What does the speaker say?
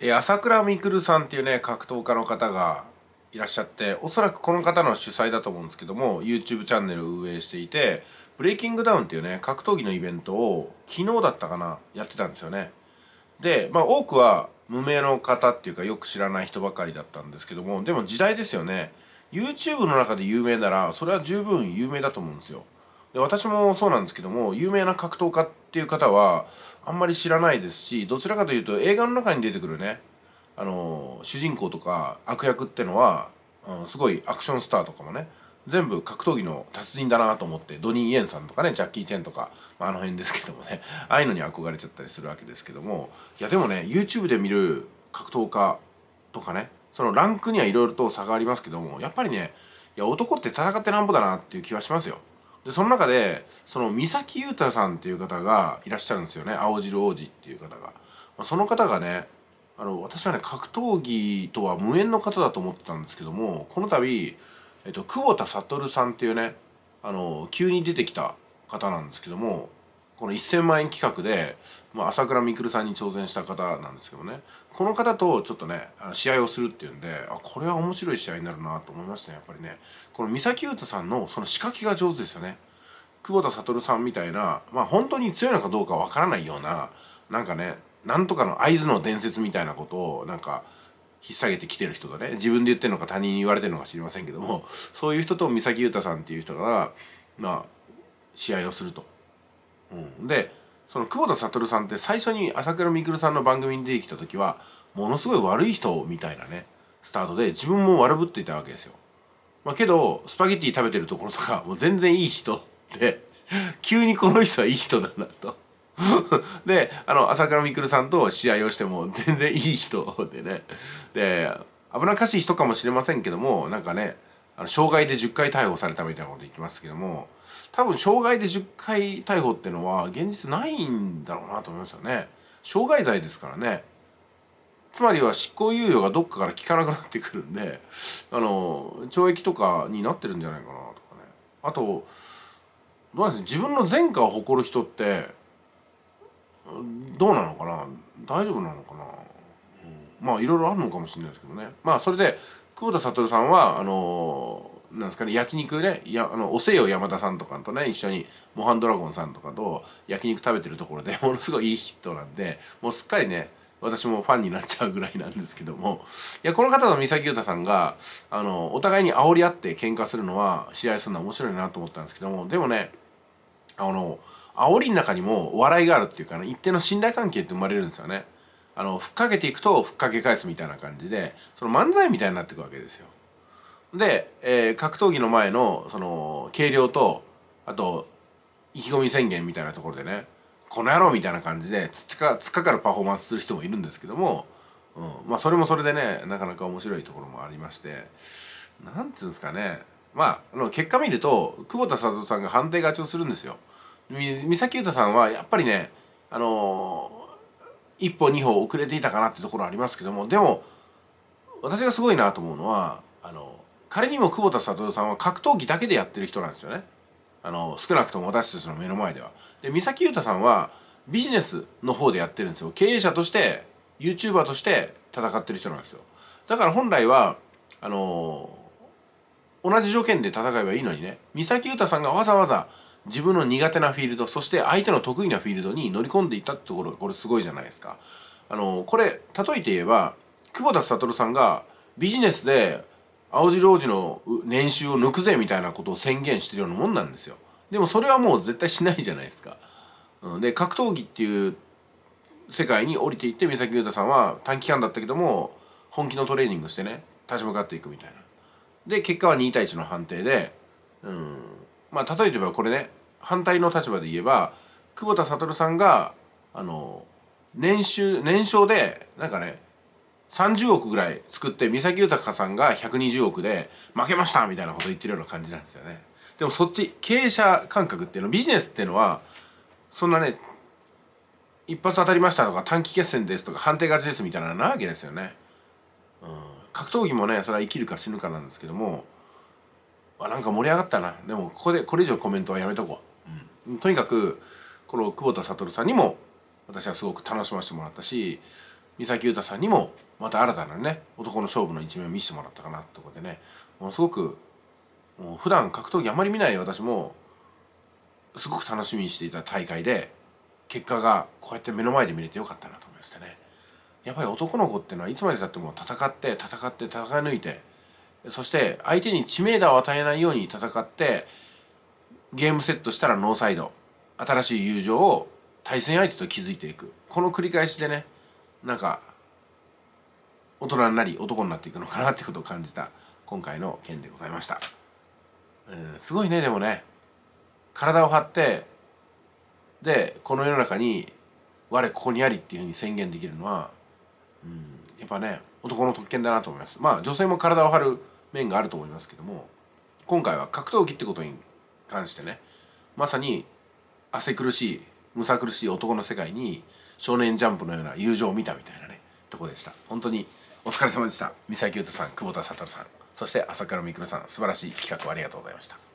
え朝倉未来さんっていうね格闘家の方がいらっしゃっておそらくこの方の主催だと思うんですけども YouTube チャンネルを運営していてブレイキングダウンっていうね格闘技のイベントを昨日だったかなやってたんですよねでまあ多くは無名の方っていうかよく知らない人ばかりだったんですけどもでも時代ですよね YouTube の中で有名ならそれは十分有名だと思うんですよで私もそうなんですけども有名な格闘家っていう方はあんまり知らないですしどちらかというと映画の中に出てくるねあの主人公とか悪役ってのは、うん、すごいアクションスターとかもね全部格闘技の達人だなと思ってドニー・イエンさんとかねジャッキー・チェンとか、まあ、あの辺ですけどもね ああいうのに憧れちゃったりするわけですけどもいやでもね YouTube で見る格闘家とかねそのランクにはいろいろと差がありますけどもやっぱりねいや男って戦ってなんぼだなっていう気はしますよ。でその中でその三崎裕太さんっていう方がいらっしゃるんですよね青汁王子っていう方が、まあ、その方がねあの私はね格闘技とは無縁の方だと思ってたんですけどもこの度、えっと、久保田悟さんっていうねあの急に出てきた方なんですけどもこの1000万円企画で、まあ、朝倉未来さんに挑戦した方なんですけどねこの方とちょっとね試合をするっていうんであこれは面白い試合になるなと思いましたねやっぱりねこの三崎優太さんのその仕掛けが上手ですよね久保田悟さんみたいなまあ本当に強いのかどうかわからないようななんかねなんとかの会津の伝説みたいなことをなんか引っ提げてきてる人とね自分で言ってるのか他人に言われてるのか知りませんけどもそういう人と三崎優太さんっていう人がまあ試合をするとうん、でその久保田悟さんって最初に朝倉未来さんの番組に出てきた時はものすごい悪い人みたいなねスタートで自分も悪ぶっていたわけですよ。まあ、けどスパゲッティ食べてるところとかもう全然いい人で 急にこの人はいい人だなと。であの朝倉未来さんと試合をしても全然いい人でねで危なっかしい人かもしれませんけどもなんかねあの傷害で10回逮捕されたみたいなこと言ってますけども多分傷害で10回逮捕ってのは現実ないんだろうなと思いますよね傷害罪ですからねつまりは執行猶予がどっかから効かなくなってくるんであの懲役とかになってるんじゃないかなとかねあとどうなんです自分の前科を誇る人ってどうなのかな大丈夫なのかな、うん、まあいろいろあるのかもしれないですけどねまあそれで久保田悟さんはあのー、なんですかね焼肉ねやあのおせよ山田さんとかとね一緒にモハンドラゴンさんとかと焼肉食べてるところで ものすごいいい人なんでもうすっかりね私もファンになっちゃうぐらいなんですけどもいやこの方の三崎裕太さんがあのお互いに煽り合って喧嘩するのは試合するのは面白いなと思ったんですけどもでもねあの煽りの中にも笑いがあるっていうか、ね、一定の信頼関係って生まれるんですよね。あのふっかけていくとふっかけ返すみたいな感じでその漫才みたいになっていくわけですよ。で、えー、格闘技の前のその軽量とあと意気込み宣言みたいなところでねこの野郎みたいな感じでつっかつっかかるパフォーマンスする人もいるんですけども、うん、まあそれもそれでねなかなか面白いところもありまして何て言うんですかねまあ、あの結果見ると久保田聡さんが判定勝ちをするんですよ。三崎裕太さんはやっぱりねあの一歩二歩遅れていたかなってところありますけどもでも私がすごいなと思うのはあの仮にも久保田悟さんは格闘技だけでやってる人なんですよねあの少なくとも私たちの目の前では。で三崎裕太さんはビジネスの方でやってるんですよ経営者として YouTuber として戦ってる人なんですよだから本来はあの同じ条件で戦えばいいのにね三崎裕太さんがわざわざ自分の苦手なフィールドそして相手の得意なフィールドに乗り込んでいったってところがこれすごいじゃないですか。あのこれ例えて言えば久保田悟さんがビジネスで青白王子の年収を抜くぜみたいなことを宣言してるようなもんなんですよ。でもそれはもう絶対しないじゃないですか。うん、で格闘技っていう世界に降りていって三崎裕太さんは短期間だったけども本気のトレーニングしてね立ち向かっていくみたいな。で結果は2対1の判定で、うん、まあ例えばこれね反対の立場で言えば久保田悟さんがあの年収年商でなんかね30億ぐらい作って三崎豊さんが120億で負けましたみたいなこと言ってるような感じなんですよねでもそっち経営者感覚っていうのビジネスっていうのはそんなね一発当たりましたとか短期決戦ですとか判定勝ちですみたいなのなわけですよね、うん、格闘技もねそれは生きるか死ぬかなんですけどもあなんか盛り上がったなでもここでこれ以上コメントはやめとこうとにかくこの久保田悟さんにも私はすごく楽しませてもらったし三崎裕太さんにもまた新たなね男の勝負の一面を見せてもらったかなってことでねもうすごくもう普段格闘技あまり見ない私もすごく楽しみにしていた大会で結果がこうやって目の前で見れてよかったなと思いましてね。やっぱり男の子っていうのはいつまでたっても戦って戦って戦い抜いてそして相手に知名度を与えないように戦ってゲームセットしたらノーサイド新しい友情を対戦相手と築いていくこの繰り返しでねなんか大人になり男になっていくのかなってことを感じた今回の件でございましたすごいねでもね体を張ってでこの世の中に我ここにありっていうふうに宣言できるのは、うん、やっぱね男の特権だなと思いますまあ女性も体を張る面があると思いますけども今回は格闘技ってことに関してねまさに汗苦しいむさ苦しい男の世界に少年ジャンプのような友情を見たみたいなねとこでした本当にお疲れ様でした三崎裕太さん久保田悟さんそして朝倉未来さん素晴らしい企画をありがとうございました